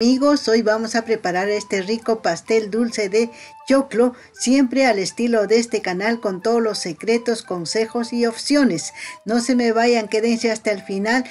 Amigos, hoy vamos a preparar este rico pastel dulce de choclo, siempre al estilo de este canal con todos los secretos, consejos y opciones. No se me vayan, quédense hasta el final.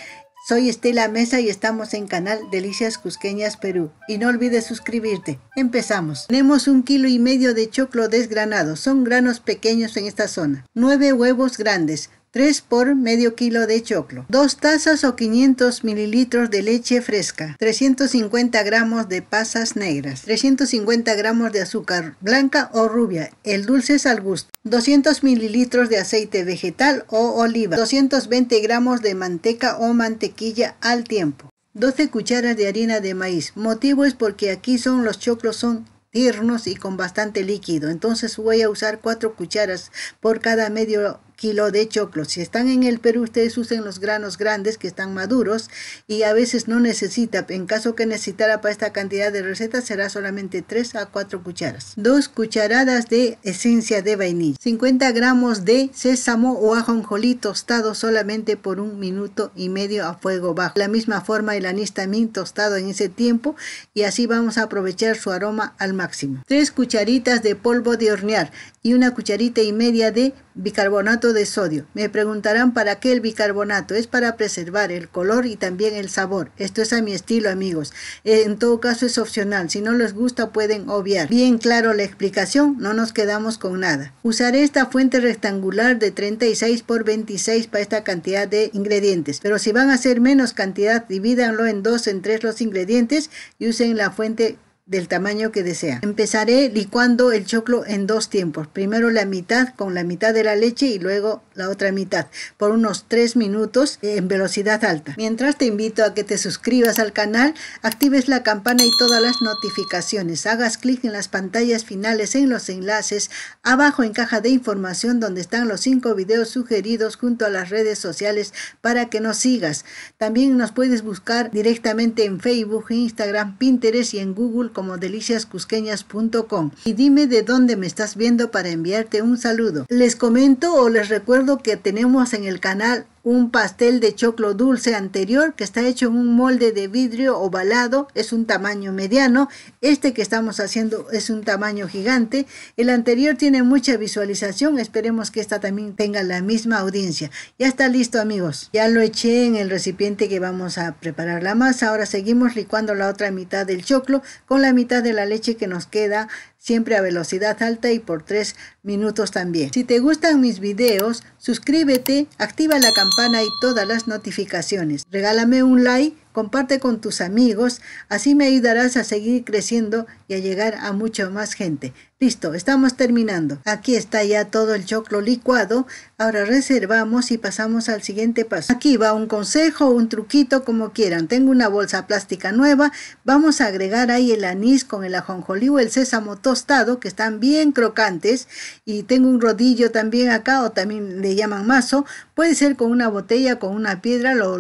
Soy Estela Mesa y estamos en canal Delicias Cusqueñas Perú. Y no olvides suscribirte. Empezamos. Tenemos un kilo y medio de choclo desgranado. Son granos pequeños en esta zona. 9 huevos grandes. 3 por medio kilo de choclo, 2 tazas o 500 mililitros de leche fresca, 350 gramos de pasas negras, 350 gramos de azúcar blanca o rubia, el dulce es al gusto, 200 mililitros de aceite vegetal o oliva, 220 gramos de manteca o mantequilla al tiempo. 12 cucharas de harina de maíz. Motivo es porque aquí son los choclos son tiernos y con bastante líquido. Entonces voy a usar 4 cucharas por cada medio kilo de choclo. Si están en el Perú, ustedes usen los granos grandes que están maduros y a veces no necesita, en caso que necesitara para esta cantidad de recetas, será solamente 3 a 4 cucharas. 2 cucharadas de esencia de vainilla. 50 gramos de sésamo o ajonjolí tostado solamente por un minuto y medio a fuego bajo. la misma forma el anís también tostado en ese tiempo y así vamos a aprovechar su aroma al máximo. 3 cucharitas de polvo de hornear y una cucharita y media de bicarbonato de sodio. Me preguntarán para qué el bicarbonato. Es para preservar el color y también el sabor. Esto es a mi estilo, amigos. En todo caso es opcional. Si no les gusta pueden obviar. Bien claro la explicación, no nos quedamos con nada. Usaré esta fuente rectangular de 36 por 26 para esta cantidad de ingredientes. Pero si van a hacer menos cantidad, divídanlo en dos, en tres los ingredientes y usen la fuente del tamaño que desea. Empezaré licuando el choclo en dos tiempos. Primero la mitad con la mitad de la leche y luego la otra mitad por unos 3 minutos en velocidad alta. Mientras te invito a que te suscribas al canal, actives la campana y todas las notificaciones. Hagas clic en las pantallas finales en los enlaces abajo en caja de información donde están los cinco videos sugeridos junto a las redes sociales para que nos sigas. También nos puedes buscar directamente en Facebook, Instagram, Pinterest y en Google como deliciascusqueñas.com y dime de dónde me estás viendo para enviarte un saludo. Les comento o les recuerdo que tenemos en el canal un pastel de choclo dulce anterior que está hecho en un molde de vidrio ovalado es un tamaño mediano. Este que estamos haciendo es un tamaño gigante. El anterior tiene mucha visualización. Esperemos que esta también tenga la misma audiencia. Ya está listo amigos. Ya lo eché en el recipiente que vamos a preparar la masa. Ahora seguimos licuando la otra mitad del choclo con la mitad de la leche que nos queda siempre a velocidad alta y por 3 minutos también. Si te gustan mis videos, suscríbete, activa la campana y todas las notificaciones. Regálame un like comparte con tus amigos, así me ayudarás a seguir creciendo y a llegar a mucha más gente. Listo, estamos terminando. Aquí está ya todo el choclo licuado. Ahora reservamos y pasamos al siguiente paso. Aquí va un consejo, un truquito, como quieran. Tengo una bolsa plástica nueva. Vamos a agregar ahí el anís con el ajonjolí o el sésamo tostado, que están bien crocantes. Y tengo un rodillo también acá, o también le llaman mazo. Puede ser con una botella, con una piedra, lo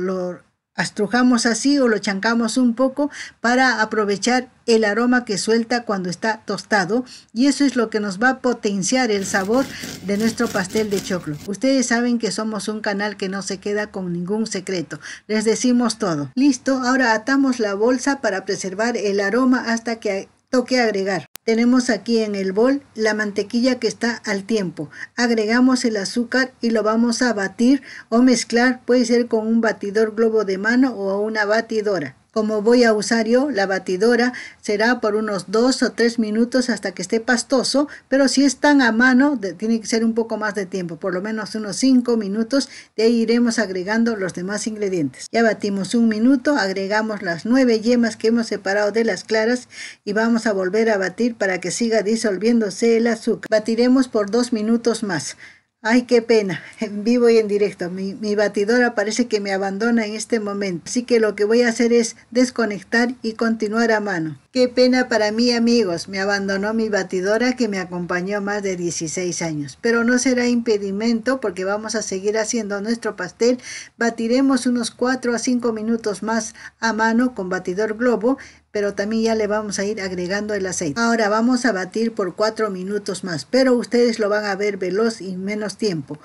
astrujamos así o lo chancamos un poco para aprovechar el aroma que suelta cuando está tostado y eso es lo que nos va a potenciar el sabor de nuestro pastel de choclo. Ustedes saben que somos un canal que no se queda con ningún secreto, les decimos todo. Listo, ahora atamos la bolsa para preservar el aroma hasta que toque agregar. Tenemos aquí en el bol la mantequilla que está al tiempo. Agregamos el azúcar y lo vamos a batir o mezclar, puede ser con un batidor globo de mano o una batidora. Como voy a usar yo la batidora, será por unos dos o tres minutos hasta que esté pastoso, pero si tan a mano, tiene que ser un poco más de tiempo, por lo menos unos cinco minutos, de ahí iremos agregando los demás ingredientes. Ya batimos un minuto, agregamos las nueve yemas que hemos separado de las claras y vamos a volver a batir para que siga disolviéndose el azúcar. Batiremos por dos minutos más. Ay, qué pena, en vivo y en directo. Mi, batidora parece que me abandona en este momento, así que lo que voy a hacer es desconectar y continuar a mano. Qué pena para mí, amigos, me abandonó mi batidora que me acompañó más de 16 años. Pero no será impedimento porque vamos a seguir haciendo nuestro pastel. Batiremos unos 4 a 5 minutos más a mano con batidor globo, pero también ya le vamos a ir agregando el aceite. Ahora vamos a batir por 4 minutos más, pero ustedes lo van a ver veloz y menos tiempo.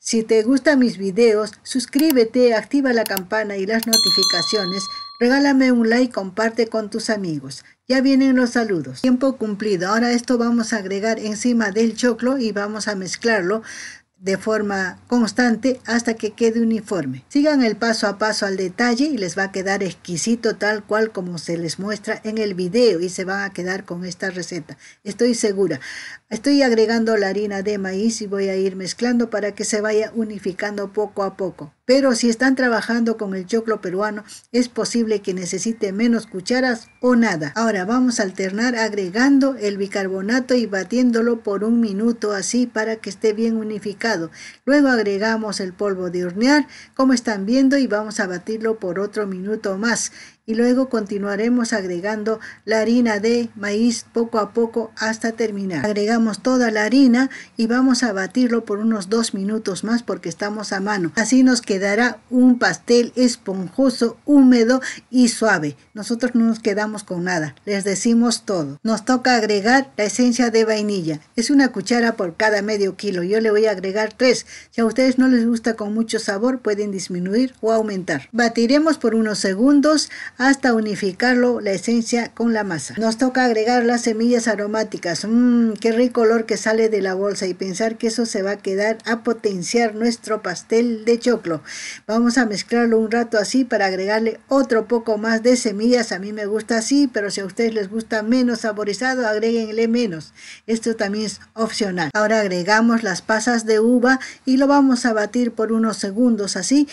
Si te gustan mis videos, suscríbete, activa la campana y las notificaciones Regálame un like, comparte con tus amigos. Ya vienen los saludos. Tiempo cumplido. Ahora esto vamos a agregar encima del choclo y vamos a mezclarlo de forma constante hasta que quede uniforme. Sigan el paso a paso al detalle y les va a quedar exquisito tal cual como se les muestra en el video y se van a quedar con esta receta. Estoy segura. Estoy agregando la harina de maíz y voy a ir mezclando para que se vaya unificando poco a poco pero si están trabajando con el choclo peruano es posible que necesite menos cucharas o nada. Ahora vamos a alternar agregando el bicarbonato y batiéndolo por un minuto así para que esté bien unificado. Luego agregamos el polvo de hornear como están viendo y vamos a batirlo por otro minuto más y luego continuaremos agregando la harina de maíz poco a poco hasta terminar. Agregamos toda la harina y vamos a batirlo por unos dos minutos más porque estamos a mano. Así nos quedará un pastel esponjoso, húmedo y suave. Nosotros no nos quedamos con nada, les decimos todo. Nos toca agregar la esencia de vainilla. Es una cuchara por cada medio kilo. Yo le voy a agregar tres. Si a ustedes no les gusta con mucho sabor, pueden disminuir o aumentar. Batiremos por unos segundos hasta unificarlo la esencia con la masa. Nos toca agregar las semillas aromáticas, mmm, qué rico olor que sale de la bolsa y pensar que eso se va a quedar a potenciar nuestro pastel de choclo. Vamos a mezclarlo un rato así para agregarle otro poco más de semillas. A mí me gusta así, pero si a ustedes les gusta menos saborizado, agréguenle menos. Esto también es opcional. Ahora agregamos las pasas de uva y lo vamos a batir por unos segundos así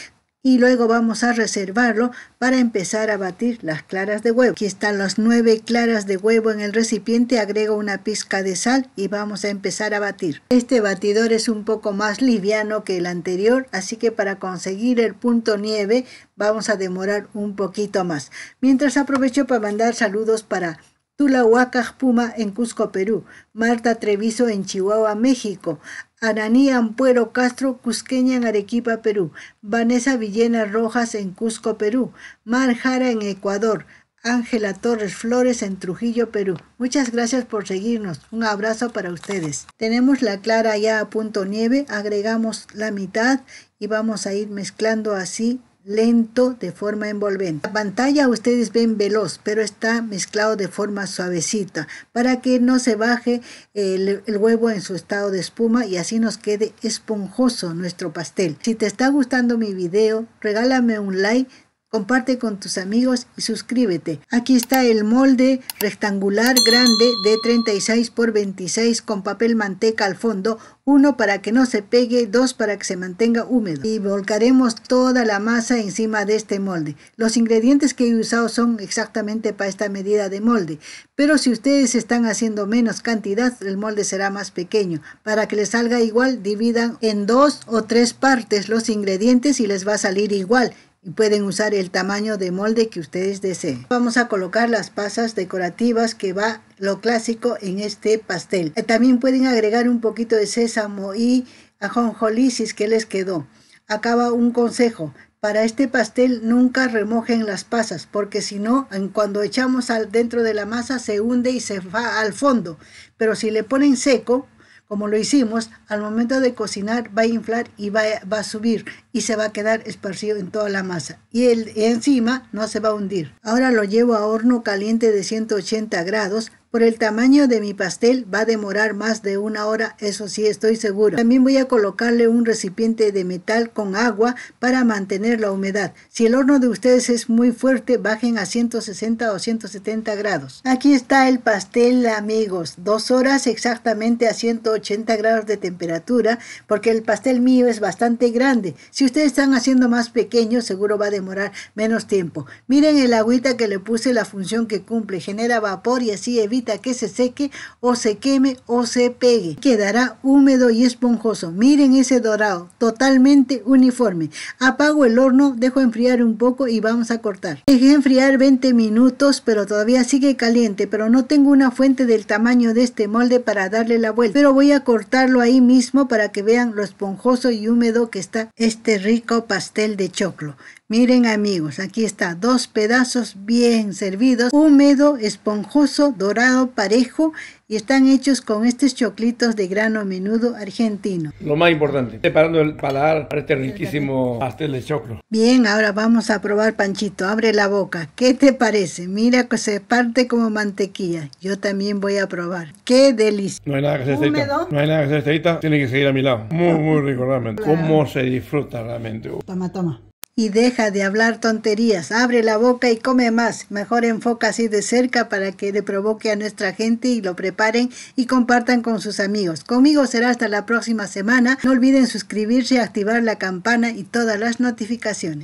y luego vamos a reservarlo para empezar a batir las claras de huevo. Aquí están las nueve claras de huevo en el recipiente, agrego una pizca de sal y vamos a empezar a batir. Este batidor es un poco más liviano que el anterior, así que para conseguir el punto nieve vamos a demorar un poquito más. Mientras aprovecho para mandar saludos para Huaca Puma en Cusco, Perú, Marta Treviso en Chihuahua, México, Ananí Ampuero Castro, Cusqueña en Arequipa, Perú. Vanessa Villena Rojas en Cusco, Perú. Mar Jara en Ecuador. Ángela Torres Flores en Trujillo, Perú. Muchas gracias por seguirnos. Un abrazo para ustedes. Tenemos la clara ya a punto nieve, agregamos la mitad y vamos a ir mezclando así lento de forma envolvente. La pantalla ustedes ven veloz, pero está mezclado de forma suavecita para que no se baje el, huevo en su estado de espuma y así nos quede esponjoso nuestro pastel. Si te está gustando mi video, regálame un like, comparte con tus amigos y suscríbete. Aquí está el molde rectangular grande de 36 por 26 con papel manteca al fondo, uno para que no se pegue, dos para que se mantenga húmedo. Y volcaremos toda la masa encima de este molde. Los ingredientes que he usado son exactamente para esta medida de molde, pero si ustedes están haciendo menos cantidad, el molde será más pequeño. Para que les salga igual, dividan en dos o tres partes los ingredientes y les va a salir igual Pueden usar el tamaño de molde que ustedes deseen. Vamos a colocar las pasas decorativas que va lo clásico en este pastel. Eh, también pueden agregar un poquito de sésamo y ajonjolisis que les quedó. Acaba un consejo. Para este pastel nunca remojen las pasas porque si no, cuando echamos al, dentro de la masa se hunde y se va al fondo. Pero si le ponen seco, como lo hicimos, al momento de cocinar va a inflar y va, a subir y se va a quedar esparcido en toda la masa. Y el encima no se va a hundir. Ahora lo llevo a horno caliente de 180 grados por el tamaño de mi pastel va a demorar más de una hora, eso sí estoy seguro. También voy a colocarle un recipiente de metal con agua para mantener la humedad. Si el horno de ustedes es muy fuerte, bajen a 160 o 170 grados. Aquí está el pastel, amigos. Dos horas exactamente a 180 grados de temperatura, porque el pastel mío es bastante grande. Si ustedes están haciendo más pequeño, seguro va a demorar menos tiempo. Miren el agüita que le puse, la función que cumple. Genera vapor y así evita que se seque o se queme o se pegue. Quedará húmedo y esponjoso. Miren ese dorado, totalmente uniforme. Apago el horno, dejo enfriar un poco y vamos a cortar. Dejé enfriar 20 minutos, pero todavía sigue caliente, pero no tengo una fuente del tamaño de este molde para darle la vuelta. Pero voy a cortarlo ahí mismo para que vean lo esponjoso y húmedo que está este rico pastel de choclo. Miren amigos, aquí está, dos pedazos bien servidos, húmedo, esponjoso, dorado, parejo y están hechos con estos choclitos de grano menudo argentino. Lo más importante, preparando el paladar para este riquísimo pastel de choclo. Bien, ahora vamos a probar panchito, abre la boca, ¿qué te parece? Mira que se parte como mantequilla, yo también voy a probar, qué delicia. No hay nada que hacer no hay nada que hacer tiene que seguir a mi lado, muy muy rico realmente, cómo se disfruta realmente. Toma, toma y deja de hablar tonterías, abre la boca y come más. Mejor enfoca así de cerca para que le provoque a nuestra gente y lo preparen y compartan con sus amigos. Conmigo será hasta la próxima semana. No olviden suscribirse, activar la campana y todas las notificaciones.